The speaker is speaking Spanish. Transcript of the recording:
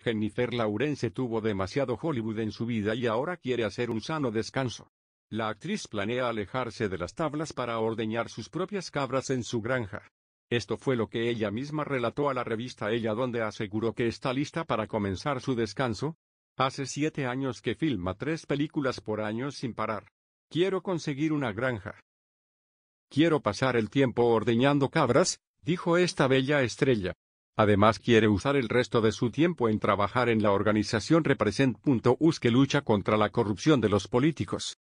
Jennifer Lawrence tuvo demasiado Hollywood en su vida y ahora quiere hacer un sano descanso. La actriz planea alejarse de las tablas para ordeñar sus propias cabras en su granja. Esto fue lo que ella misma relató a la revista Ella donde aseguró que está lista para comenzar su descanso. Hace siete años que filma tres películas por año sin parar. Quiero conseguir una granja. Quiero pasar el tiempo ordeñando cabras, dijo esta bella estrella. Además quiere usar el resto de su tiempo en trabajar en la organización Represent.us que lucha contra la corrupción de los políticos.